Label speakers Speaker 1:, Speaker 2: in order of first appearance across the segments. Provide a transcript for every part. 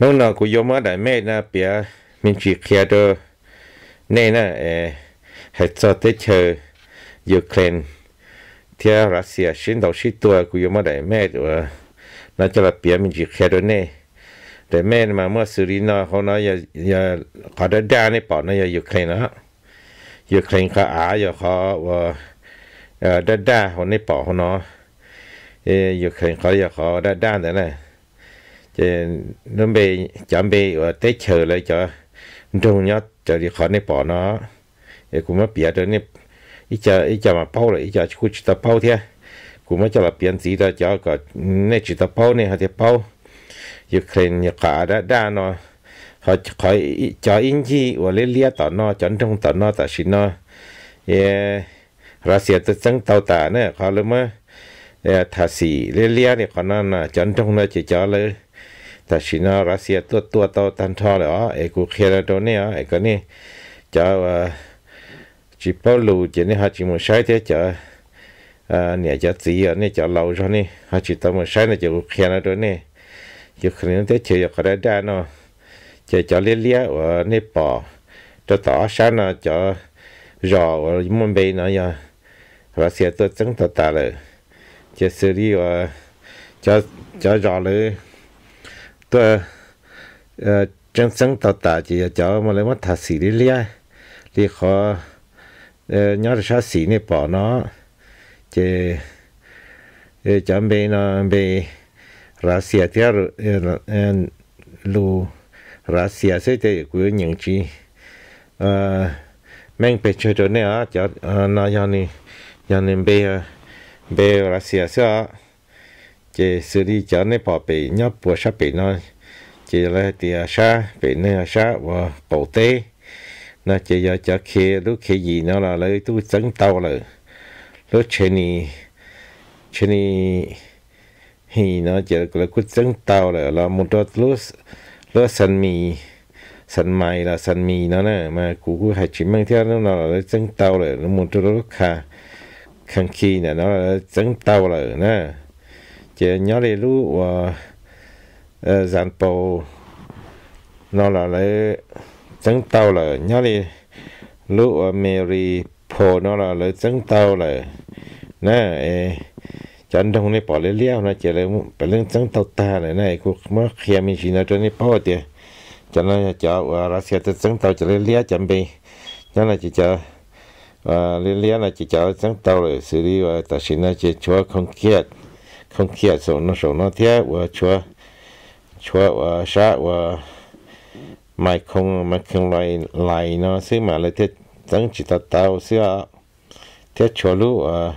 Speaker 1: น้องนอกูยอมาได้แม่นะเปียมินจีเคียเดอร์เน่นะเอเฮสอเตเชอร์ยูเครนเที่ยรัสเซียชินดอชิตัวกูยอมาได้แม่ตัวน่าจะเปียมินจีเคียดเน่แต่แม่มาเมื่อสุรินทร์เขาเนาะอย่าอย่าขาดด้านในปอดเนะ่ยายูเครนนะะยูเครนเขาอาอย่าเขาว่าเออด้าด้านขาในปอดเขาเนาะอยูเครนเขาอย่าเขาด้าด้านแต่เนี่ยจะน้ำเบย์จำเบย์ว่าเตะเฉยเลยจ้ะตรงนี้จะดีขอนในป่อเนาะเอ้กูมาเปียดตรงนี้อีจาอีจามาเป่าเลยอีจะคุชตาเป่าเทียกูมาจะมาเปลี่ยนสีตาจ้าก็เนี่ชุดตาเป่าเนี่ยฮะเทียเปาอยู่เครนอยู่ขาด้นด้าเนาะเขาคอยจออินจีว่าเลี้ยต่อนอจันทงต่อนอต่อชินนอเอรัสเซียตัวจังเต่าตาเนี่ยเขาเลยเมื่อเออทาสีเลี้ยเนี่ยเขานั่นนะจันทงนะจะจ่อเลยแต่ชินอรัสเซียตัวตัวโตตันทอเลยอ๋อเอกูเคลโดเนียเอก็นี่จะจิปอลูจะนี่ฮะจิมุใช้เถอะจะเนี่ยจะสีอ่ะเนี่ยจะเราชอนี่ฮะจิตมุใช้เนี่ยจะกูเคลโดเนี่ยจะคืนนี้เฉยก็ได้ได้เนาะจะจะเลี้ยเลี้ยว่าเนี่ยปอจะต่อชั้นอ่ะจะรอว่ามันไปเนาะยังรัสเซียตัวจังต่อตาเลยจะซื้อดีว่าจะจะรอเลย tôi chân ờ, chân tàu tạ chỉ cho mà lấy mắt thả xỉ đi lia đi khó ờ, nhớ là sao xỉ này bỏ nó chỉ ờ, cho bé nó bé ra xỉa theo lu ra xỉa sẽ để cứ những chi mang phải chơi cho nên à cho nó cho nên cho nên bé bé ra xỉa sẽ chị xử lý cho nên bỏ bị nhóc bùa sắp bị nó chị là thì sa bị nó sa và cổ tê nó chị giờ cho khi lúc khi gì nó là lấy tu chân tàu rồi lúc trên này trên này thì nó chỉ là cứ chân tàu rồi là một đợt lúc lúc sân mì sân mai là sân mì nó nè mà cú cú hay chỉ mang theo nó là chân tàu rồi nó một đợt lúc khá khăn khi nè nó là chân tàu rồi nè chế nhớ đi lũ và dàn bầu nó là lấy trứng tàu là nhớ đi lũ và Mary Paul nó là lấy trứng tàu là nè chân đông này bỏ lấy liao nó chế lấy bỏ lấy trứng tàu ta này này cũng mất khi mình chỉ nói cho này bỏ đi cho nên cho và ờ, ra xe tới trứng tàu cho lấy lia chuẩn bị cho là chị cho và ờ, lấy lia là chị cho trứng tàu rồi xử lý và ta sinh là chị chúa không kiệt không kia sổ nó sổ nó thế và chúa chúa và sa và mai không mai không lại lại nó xí mà lại thế chẳng chỉ ta tao xí à thế chúa lu à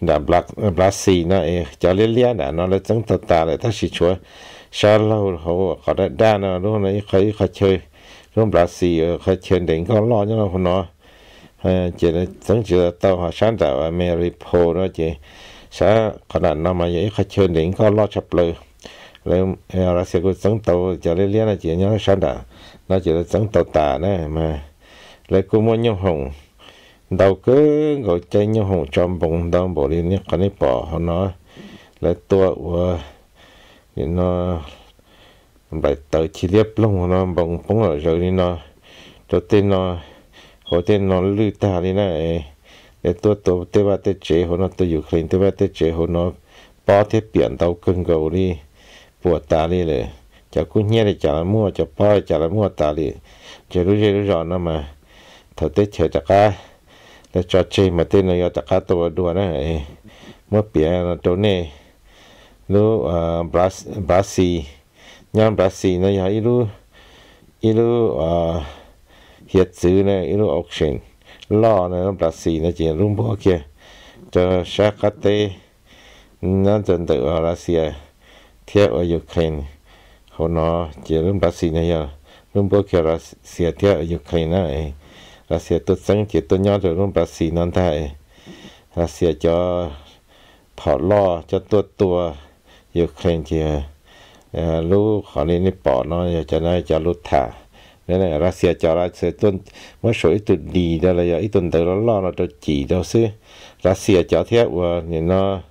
Speaker 1: đã black black sea nó cho liên liên đã nó lại chẳng ta ta lại ta chỉ chúa sa lâu hậu có đã đa nó luôn này khởi khởi chơi luôn black sea khởi chơi đến con lo cho nó nó chỉ là chẳng chỉ ta tao họ sáng tạo Mary Paul đó chị sẽ khả năng nào mà vậy khách chơi đến có lo chập lơ rồi ra xe của dân tàu cho lấy là chỉ nhớ sao đã nó chỉ là dân tàu tà này mà lấy cô mua nhau hồng đầu cứ gọi chơi nhau hồng trong bông đông bộ đi nhé còn đi họ nói lấy tua của những nó bài tờ chi liếp lông nó bông bông ở rồi đi nó đầu tiên nó hồi tiên nó lư ta đi này e to to te va te che ho no to Ukraine te va te che ho no pa te pian cưng gầu đi bùa ta đi le chả cú nhé để chả mua chả pa chả mua ta đi chả rú chả rú rõ mà thầu tết chờ chả cá là chơi mà tên này chả cá tôi đùa nó ấy mua pian là chỗ này lu bras brasi nhám brasi nó ya ilu ilu hiệt chữ này lo nó là xì nó chỉ rung bó kia cho sát cá tê nó chân tự ở Russia theo ở Ukraine họ nó chỉ rung là xì này giờ rung bó kia Russia theo ở Ukraine này Russia tôi sáng chỉ tôi nhớ rồi rung là xì nó thay Russia cho họ lo cho tôi tua Ukraine kia lúc họ lên đi bỏ nó cho nó cho lúc thả nên là ra xe cho ra xe tuần mới số ít tuần đi đó là ít tuần tới nó lo ờ, nó cho chỉ đâu xứ ra xe cho thế và nên nó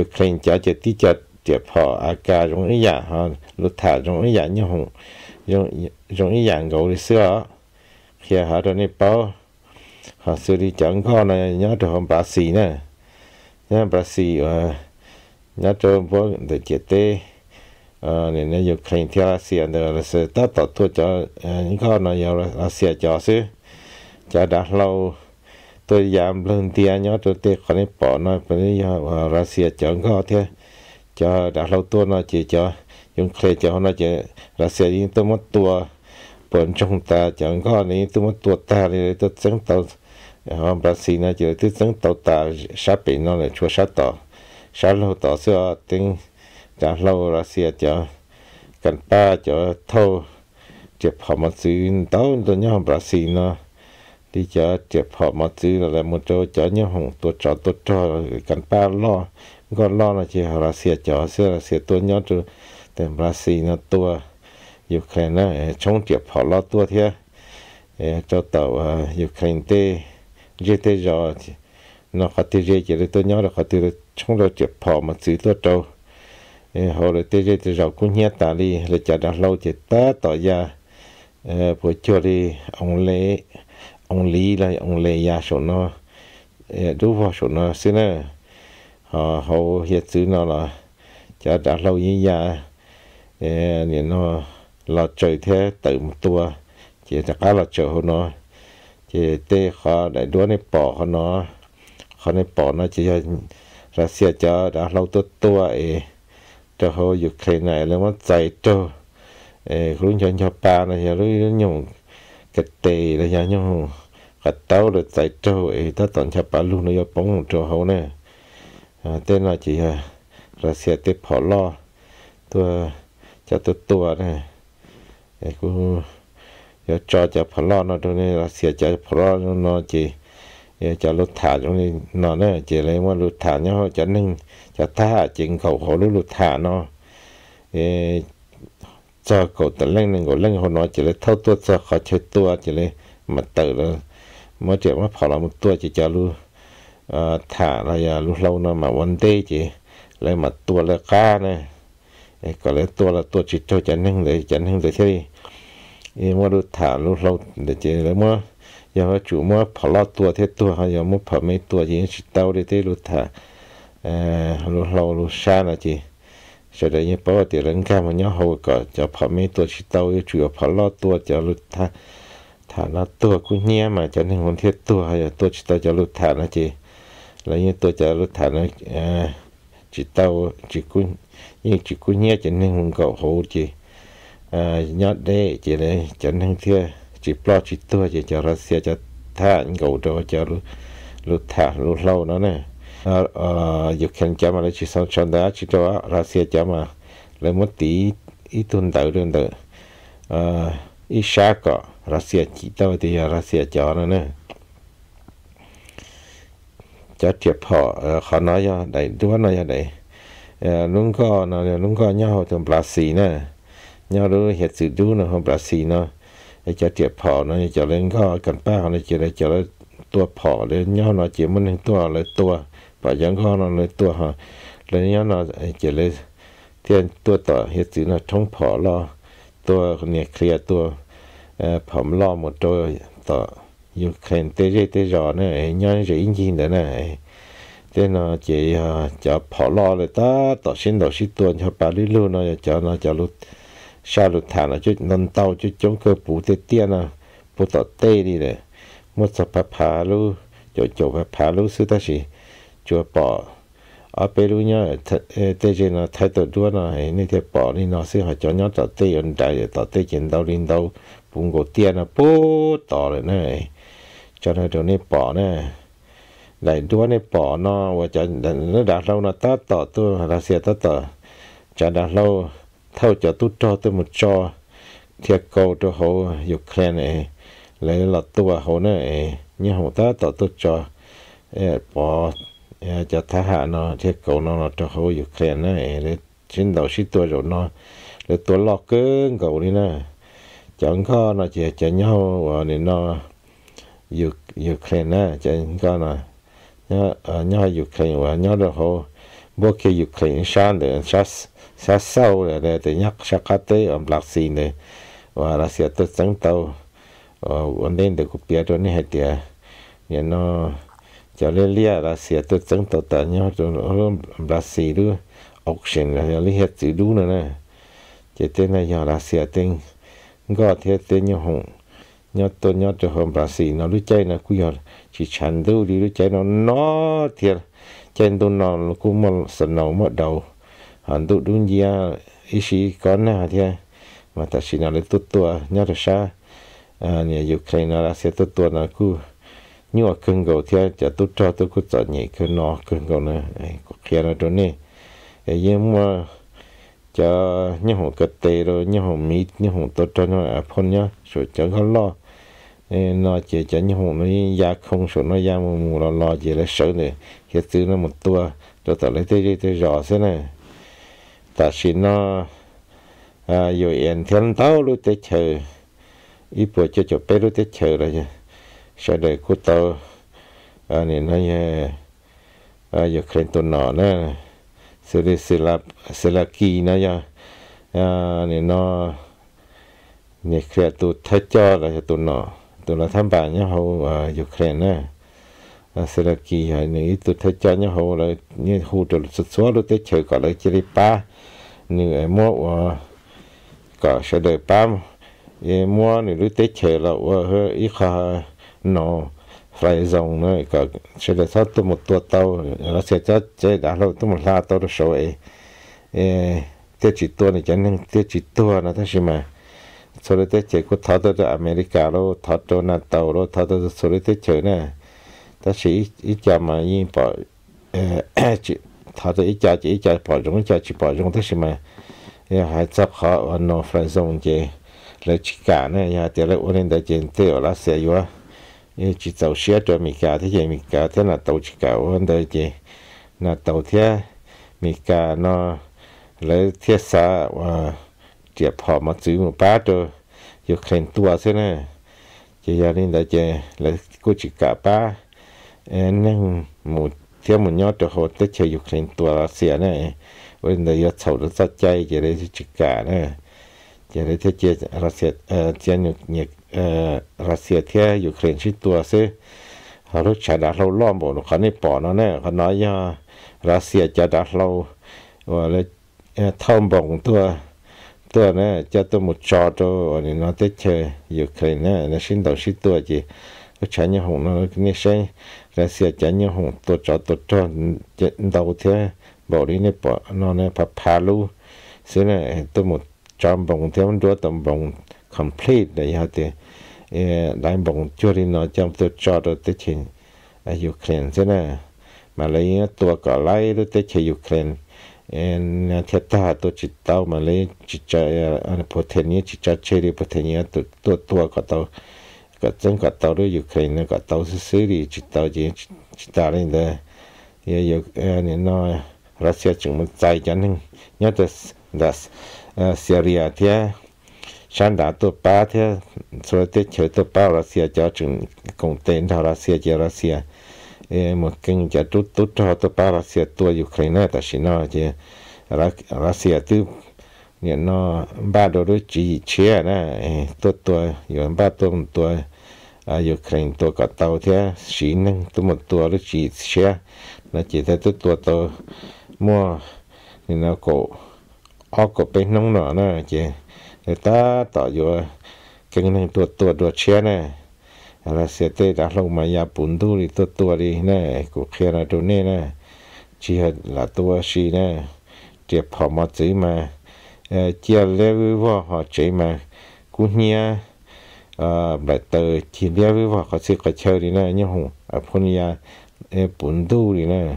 Speaker 1: Ukraine cho chỉ tí cho tiếp họ à cả giống cái vậy ha lụt thả giống cái vậy như hùng giống giống cái vậy dạ gấu đi xưa khi họ đó nếp bao họ xử lý chẳng có này nhớ được không bác xì nè nhớ bác sĩ ờ, nhớ được bố để chết tê 呃，人家有肯听阿些的，是到到多叫，呃，你看那有了阿些叫是，叫打捞，ตัวยามเรื่องเตียเนาะตัวเตะคนนี้ปอน้อยเป็นยารัสเซียจังก็เทจะดักเราตัวน้อยจีจะยงเคยจะเขาน้อยจีรัสเซียยิงตัวมัดตัวเปิดจงตาจังก็นี้ตัวมัดตัวตาเลยตัวจังเตาเขาบราซิลนะจีตัวจังเตาตาชาเป็นน้อยเลยชัวชาต่อชาเราต่อเสื้อติงจะเราเราเสียจะกันป้าจะเท่าเจ็บหอมมาซื้อเต้าตัวนี้ของบราซิลเนาะที่จะเจ็บหอมมาซื้ออะไรมันจะจะเนี่ยของตัวจอตัวจอกันป้าล่อก็ล่อนะที่เราเสียจะเสียเสียตัวนี้จะแต่บราซิลเนาะตัวยูเครนนะชงเจ็บหอมล่อตัวเทียเออจะเต่ายูเครนเต้เจเตจอเนาะขัดที่เจเจตัวนี้เราขัดที่ชงเราเจ็บหอมมาซื้อตัวเจ้า họ là tê tê rau cũng nhát tả đi là chả đã lâu thì ta tỏ ra ờ, buổi chiều đi ông lê ông lý là ông lê ya số nó đủ vào số nó xin nữa họ họ hiện xứ nó là chả đã lâu như ya nên nó là trời thế tự một tua chỉ là cá là trời nó chỉ tê khó để đua này bỏ họ nó họ này bỏ nó chỉ là ra xe cho đã lâu tốt tua ấy cho họ dục khi này là muốn dạy cho cũng cho cho ba này giờ lúc những cái tệ là giờ nhung cái tao là dạy cho ấy ta tận cho ba luôn nó giờ bóng cho họ nè à, thế là chỉ à, là xe tiếp họ lo tôi cho tôi tua này cũng cho cho cho phật lo nó tôi này là xe cho phật lo nó chỉ จะลดฐานตรงนี้นอนเนี่ยเจเลยว่าลดฐานเนาะจะนึ่งจะท่าจริงเขาเขาลดฐานเนาะเอจอเกดแต่เล่งหนึ่งกดเล่งเขาน้อยเจเลยเท่าตัวจะเขาเช็ดตัวเจเลยมาเติร์แลมื่อเจ้บวาพอเราตัวจะจะรู้ถ่าระยะรู้เราเนาะมาวันเตเจีเลยมาตัวละก้าเนี่ยก็เลยตัวละตัวจิตเจ้าจะนึ่งเลยจะนึ่งเลยใช่เอมเมื่อรถถานรู้เราเดี๋ยวเจเลยเมื่อ giờ chủ mua phở lo tua thế tua hay giờ mua phở mấy tua gì chỉ tao để thế lụt thả ờ, lụt lâu lụt xa là chị sau đấy như bảo tiền lớn cao mà nhớ hậu cả giờ phở mấy tua chỉ tao chủ phở lo tua giờ lụt thả thả nó tua cũng nhẹ mà cho nên muốn thế tua hay giờ tua chỉ tao giờ lụt thả nó chị lấy như tua giờ lụt thả nó ờ, chỉ tao chỉ cũng nhưng chỉ cũng nhẹ cho nên muốn cậu hậu chị ờ, nhớ đấy chị này cho nên thưa chỉ lo chỉ tua chỉ cho Russia cho thả ngầu đồ cho lu thả lu lâu nó nè à Ukraine à, cho mà chỉ sang chọn đá chỉ cho Russia cho mà lấy một tí ít tuần đầu đơn à ít xa có Russia chỉ tao thì Russia cho nó nè cho thiệp họ khó à, nói cho đấy đúng không nói cho đấy lúc à, co nó lúc co nhau trong Brazil nè nhau đó hiện sự đứa nó không Brazil nó จะเจ็บพอเนาะจะเล่นก็กันป้าเนาะจะได้จะได้ตัวพอเลยย่อเนาะเจ็บมันหนึ่งตัวเลยตัวปะยังก็เนาะเลยตัวฮะเลยย่อเนาะจะเลยเทียนตัวต่อเฮ็ดสิเนาะท้องพอรอตัวเนี่ยเคลียร์ตัวเอ่อผมล่อหมดตัวต่อยูเครนเตเจเตจอเนี่ยย้อนจะอินยินเด้อนะเตเนาะจะจะพอรอเลยตาต่อชิ้นต่อชิ้นตัวชาวปาลิลูเนาะจะเนาะจะลุ xa lụt thả là chút nón tàu chút chống cơ bù tê tia nè bù tỏ tê đi nè một sập phá phá chỗ chỗ phá phá lu sư ta chỉ chùa bỏ ở bên lu nhá tê trên là thái tử đua nè nên thế bỏ đi nó sư cho nhá tỏ tê ẩn đại để tê chiến đấu lên đâu bùng gỗ tia nè bố tỏ rồi nè cho nên đồ này bỏ nè lại đua này bỏ nó và cho nó đã lâu nó tát tỏ tôi là xe tát tỏ cho đã lâu thâu cho tôi cho tôi một cho thiệt cầu cho hộ Ukraine này lấy là tua hộ này như họ ta tạo tôi cho bỏ cho thả hạ nó thiệt cầu nó là cho hộ Ukraine này để chiến đấu sĩ tua rồi nó để tua lo cứ cầu đi nè chẳng có nó chỉ chỉ nhau và nên nó Ukraine chẳng có nó nhau ờ, Ukraine và ờ, nhau đó họ bố kia Ukraine sáng để sát sa sau là để tự nhắc sa cá tê ông lạc sĩ này và là sẽ tự sáng tàu ổn định được cục bia cho nên hết tiền nhà nó cho nên lia là sẽ tự sáng tàu tự nhau cho ông lạc xì đưa auction là lý hết chữ đúng nữa nè chỉ tên là nhà là sẽ tên gọi thế tên nhau hùng nhớ tôi nhớ cho hôm bà sĩ nó lúc chơi nó cũng chỉ chẳng đâu đi lúc chơi nó nó thiệt chơi tôi nó cũng mà sợ nó mất đầu hàn tụ đúng gì à ý sĩ có nè thì mà ta xin nói lấy tốt tua nhớ được sao à nhà Ukraine là sẽ tốt tua nó cứ nhưng mà cưng gầu thì cho tốt cho tôi cứ chọn nhị cứ nó cưng gầu nữa có kia nó đó nè nhưng mà cho những hồ cất tê rồi những hồ mít những hồ tốt cho nó à phun nhá số cho nó lo nó chỉ cho những hồ nó ya không số nó ya mù mù lo lo chỉ là sợ này hiện tư nó một tua cho tao lấy tê tê rõ thế này ta chỉ nó à rồi em thiên tao lúc tới chờ ít bữa cho cho bé lúc tới chờ rồi sau đây cô tao à nên nói à giờ khen tôi nọ nè xử lý xử là xử là kỳ nó ya à nên nó nên khen tôi thay cho là tôi nọ tôi là tham bản nhá hậu ờ, nè là ờ, sẽ là kỳ hại nữ Tôi thấy cho nhau hồ là như hồ trở xuất xuất lúc tới chờ có lại chỉ đi ba như em mua ờ, cả sẽ đợi ba mua nữ lúc tới chờ là ờ, hơi ít khó nó phải dòng nữa cả sẽ là thoát tôi một tua tàu nó sẽ cho chơi đã lâu tôi một la tàu được rồi tiết chỉ tua này chẳng những tiết chỉ tua nó thôi mà sau đó tới chơi có thoát tới cả rồi thoát tới tàu rồi thoát tới sau đó tới chơi này 但是一一家嘛，因把呃，就他的一家就一家包容，一家去包容，但是嘛，也还杂好我弄分送的来去干呢，也得了我们的钱掉了些药，也去走些着米家的也米家的那都去干我们的钱，那都天米家那来贴啥我这跑嘛只有八着，有很多些呢，这家人的钱来过去干吧。เอ็น่หมดเที่ยวหมดยอดจะโหดเชียวยูเครนตัวเสียเนี่ยวันเดี้ยอดเฉาจใจเจริญจิกาเนี่ยจะไดเที่ยเจริญรัสเซียเออเจริญยูเนี่ยเออรัสเซียเที่ยวยูเครนชิตัวซิรัรเซียดัเราล้อมบ่หนูเัานี่ปอนะเนี่ยเขาน้อยยารัสเซียจะดัเรา ว่าเลยเออท่อมบ่งตัวตัวเนี่ยจะตัวงหมดจอตัวอันนี้น้อยเที่ยวยูเครนเนี่ยในชิ้นต่อชิ้นตัวจี cái chả nhà nó cái này xe ra xe chả nhà hồng tổ chó tổ chó đầu thế bảo đi này bỏ nó này phải phá lu xí này tôi một trăm bồng thế vẫn đứa tầm bồng complete đấy ha thì đại bồng chưa đi nó trong tổ chó rồi tới chuyện Ukraine thế này mà lấy ตัวก็ไล่ด้วยเตะยูเครนเอ็นเทตาตัวจิตเต้ามาเลยจิตใจอันประเทศนี้จิตใจเชริประเทศนี้ตัวตัวก็ตัว cả trong cả tàu đó Ukraine cả tàu Syria chỉ tàu gì chỉ tàu lên đây giờ giờ nên nói Russia chúng mình chạy cho nên nhớ tới là Syria thì sáng đã tổ ba thì rồi tới chiều tổ ba Russia cho chúng cùng tên thao Russia cho Russia một kinh cho tút tút cho tổ ba Russia tổ Ukraine ta xin nói chứ Russia tư เนี่ยนอบ้าโดรู้จีเชียนะตัวตัวอยู่บ้าตัวตัวอายุเคร่งตัวกับเตาเทียสีนึงตัวหมดตัวรู้จีเชียนะจีเทียตัวตัวตัวมั่วนี่นะก็ออกก็ไปน้องหน่อนะจีแต่ตาต่ออยู่เก่งนึงตัวตัวตัวเชียนะอะไรเสียเตะลงมายาปุ่นดูดิตัวตัวดินะกูเคลียร์ตัวนี้นะจีเหรอตัวสีนะเจ็บพอมาจีมา Ờ, chia lê vua họ chạy mà cũng nha ờ, bà tờ chia lê vua họ sẽ có chơi đi nè nhau hùng ở phun ya bún đu đi nè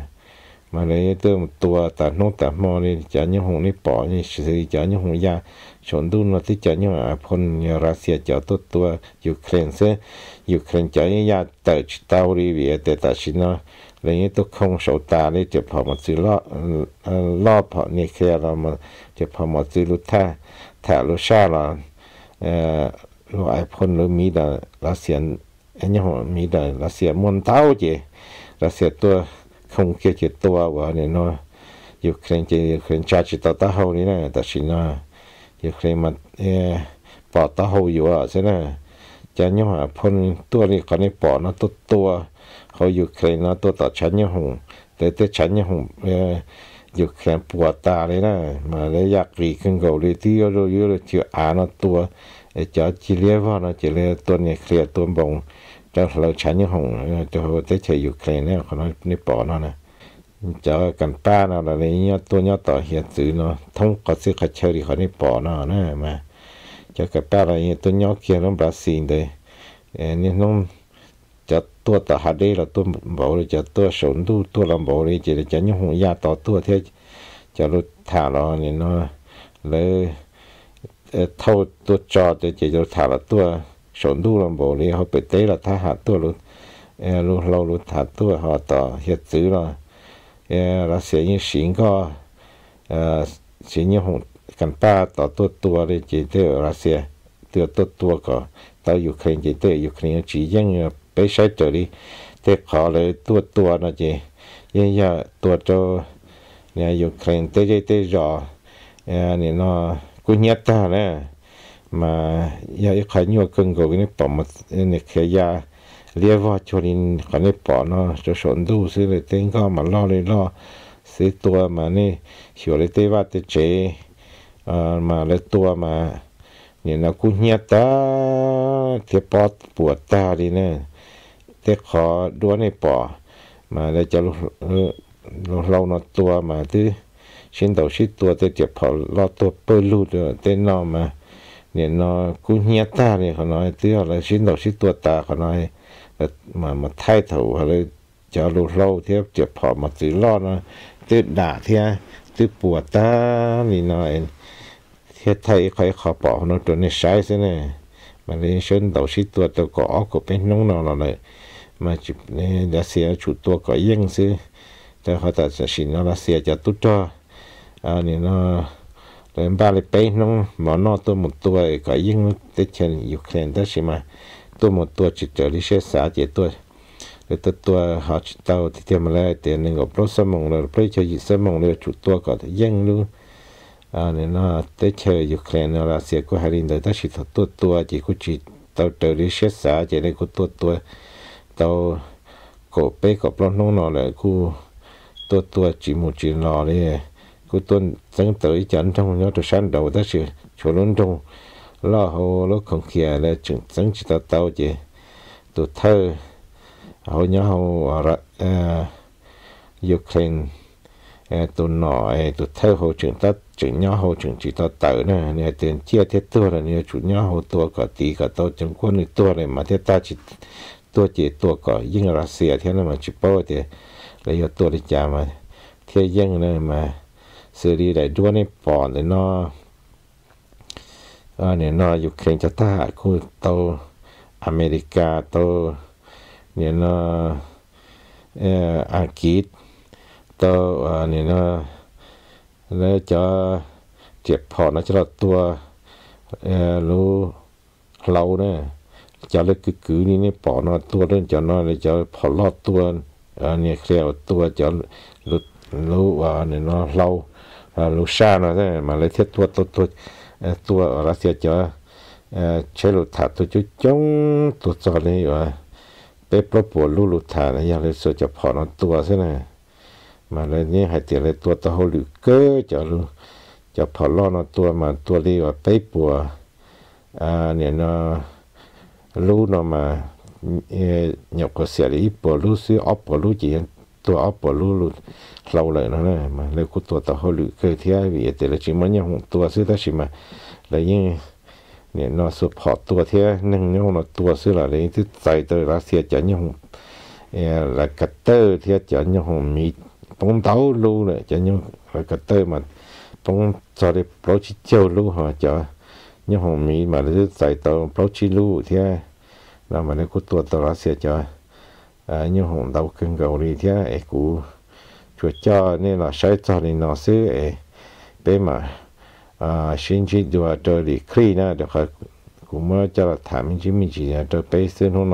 Speaker 1: mà lấy tôi một tua tạt nốt tạt mò đi chả nhau hùng đi bỏ đi sử chả nhau hùng ya chọn đu nó thì chả nhau ở phun ya Russia chả tốt tua Ukraine sẽ Ukraine chả nhau ya tờ tàu đi về tờ ta xin nó อะไรนี้ตัวคงโสตาเนี่เจะบพอมาซื้อล่อลรอพอนี่ยแค่เรามาเจ็บพอมาซื้อลุท่าถ้าลุชาเราเอ่อลุไอพ่นรลุมีดาเราเสียนอันนี้หัวมีดาเราเสียมนเท้าเจเราเสียตัวคงเกี่ยวกับตัววะเนี่ยเนาะยู่เครนเจยู่เครนชาจิตตาเฮานี่นะแต่ชินะยู่เครนมันเอ่อปอดตาเฮาอยู่อ่ะใช่ไหมจะเนี่ยหัวพ่นตัวนี้ก็อน่ปอดนะตัวตัวเขาอยู่เครนะตัวต่อฉันยังหง แต่แต่ฉันยังหง เอออยู่แขนปวดตาเลยนะ มาเลยอยากรีขึ้นเกาเลยที่เราอยู่เราเจออานตัวไอ้จาจีเลียว่าเนาะจีเลียตัวเนี่ยเคลียตัวบงจ้าเราฉันยังหงจะเาแต่เฉยอยู่เครยเนี่ยเขาเนานปอเนาะนะเจ้ากันป้าเนาะอะไรเงี้ยตัวเน้ยต่อเหียสื่อเนาะท้องก็ซื้อขัดเชอรี่เขาในปอเนาะนะมาเจ้ากันป้าอะไรเงี้ยตัวเน้ยเคียน้องบราซิลเลยเอ็นี่น้อง tua ta hà đây là tua bảo là cho tua sốn tu tua làm bảo là chỉ là cho những hùng gia tỏ tua thế cho lúc thả lo này nó lấy thâu tua cho để chỉ cho thả là tua sốn tu làm bảo là họ bị tế là thả hạ tua luôn lúc lâu lúc thả tua họ tỏ hiện chữ là là sẽ như sinh co sẽ như hùng cần ba tỏ tua tua để chỉ thế là sẽ tua tua tua có tao ukraine chỉ thế ukraine chỉ riêng cái sai trở đi thế khó lấy tua tua nó chứ, yên giờ tua cho nè Ukraine tê tê tê rõ nè nó cứ nhét ta nè mà giờ cái khai nhiều cưng của cái bỏ một cái cái ya lia vào cho nên cái này bỏ nó cho sổn đủ xí là tên con mà lo lên lo xí tua mà nè hiểu lấy tê va tê chế mà lấy tua mà nè nó cứ nhét ta thì bỏ bùa ta đi nè t ขอด้วในป่อมาได้จะเรานอตัวมาที่ชิ้นต n đ ầ ชิ้น tua tới chụp h อ lo tua bơ lu รูดเต้นนอมาเนี่ยนอกูเฮียตาเนี่ยเขาน้อยที่อะไรชิ้นตอาชิ้นตัวตาเขาน้อย มามาไทยเถาอะไรจะรูเล่าเทียบเจ็บพอมาตีรอดนะตืดด่าเทียตือปวดตานี่น้อยเทียไทยคอยขอปอกนตัวนี้ใช้ซะเนี่ยมันเลยชิ้นต่าชิ้นตัวตัวก็ออกก็เป็นน้องนอนเลย mà chụp đã xe chủ tua có yên sư ta họ ta xin nó là xe cho tu à nên nó lên ba lên bảy nó mà nó tôi một tua có yên tới trên Ukraine đó xí tôi một tua chỉ trở đi xe xã chỉ tôi rồi tôi tua họ chỉ tàu thì thêm lại tiền nên gặp lốt rồi lấy cho rồi chủ tua có thể luôn à nên nó tới chơi Ukraine là xe của hai linh đó đó chỉ thật tua tua chỉ có chỉ tàu trở đi xe chỉ nên có tua tua tàu cổ bé cổ plon nông nó lại cô tua tua chỉ một chỉ lò đấy cô tuần tăng tới chắn trong nhớ tôi sáng đầu ta sự chỗ lớn trong lo hồ lo không kia là chừng tăng chỉ tao tàu chứ tụ thơ hồ nhớ hồ ra à, Ukraine tụ nọ tụ thơ hồ chừng ta chừng nhớ hồ chừng chỉ tao tàu nè nè tiền chia thiết tua là nè chủ nhớ hồ tua cả tí cả tao chừng quân thì tua này mà thiết ta chỉ ตัวเจตัวก่อยิ่งรัสเซียเท่านั้น มาจุปโป้เตระยตัวดิจามาเที่ยยิ่งนั่นมาซีรีได้ด้วยในปอนเลยนออันเนี่ยนออยู่เคยงจะตาคู่โตอเมริกาโตเนี่ยนอเอออังกฤษโตอเนี่ยนอแล้วจะเจ็บพอนะจะตัวเออรู้เราเนี่ยจะเล็กกอคือนี่นี่ปอนอตัวเรื่องจะนอนเลยจะ่อนลอดตัวอันนี้เคลียวตัวจะรู้รู้ว่า เนี่ยเนาะเรารู้ชาเนาะใช่มาเลยเทียตัวตัวตัวตัวรัสเซียจะเชลุถาตัวจุจงตัวจอนี่ว่าเป๊ะประปวดลูลุถานะยังเลยส่วนจะ่อนอตัวใช่ไหมมาเลยนี่หายเตียเลยตัวตะหูหรือเก้จะรู้จะ่อนลอดนอตัวมาตัวนี้ว่าเป๊ะปัวอ่าเนี่ยเนาะ lu nó mà ừ, nhập có xe lý bỏ lu xí ốp bỏ lu chỉ tua ốp bỏ lu lâu lại nó này mà lấy cái tua tao hơi lự cơ thế vì thế là chỉ mới nhau tua xí ta chỉ mà lấy những, nè nó sụp họ tua thế nhưng nhau nó tua xí là lấy thứ tài tới lá xe chở nhau e, là cắt tơ thế chở nhau mì bông táo lu này chở nhau là cắt tơ mà bông cho đi bảo chỉ chiều họ chở nhau mì mà lấy thứ tài tới bảo chỉ lu thế เราเหมือนกูตัวตลอดเสียจอยุยงของเราขึ้นเกาหลีเท่าเอกูช่วยจอเนี่ยเราใช้จอในีเราซื้อไอเป็นมาชิ้นชิ้นดูวาจอหดีอคลีนะเดี๋ยวเขากูเมื่อจะถามมิ้นมีจิ้นจะไปซื้อหุ่น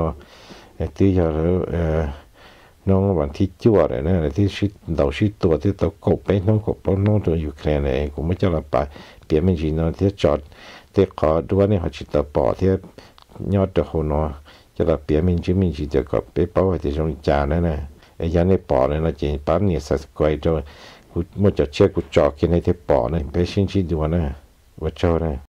Speaker 1: เอทีเราเอ่อน้องวันที่จั่วเลยนะที่ชิ้นเราชิ้นตัวที่ตกบไปน้องกบน้องตัวอยู่แค่ไหนกูเมื่อจะไปเปลี่ยนมีชิ้นนอที่จอดเตะขอด้วยเนี่ยเขาชิ้นตาปอที่ยอดเดือหัวเนาะ cho là bé mình chứ mình chỉ được có bảo vệ thì trong cha nè ấy giờ này bỏ nữa là chỉ bắt nhiệt sạch quay rồi một chỗ chơi của trò kia này thì bỏ này bé xin chỉ đùa nè và cho này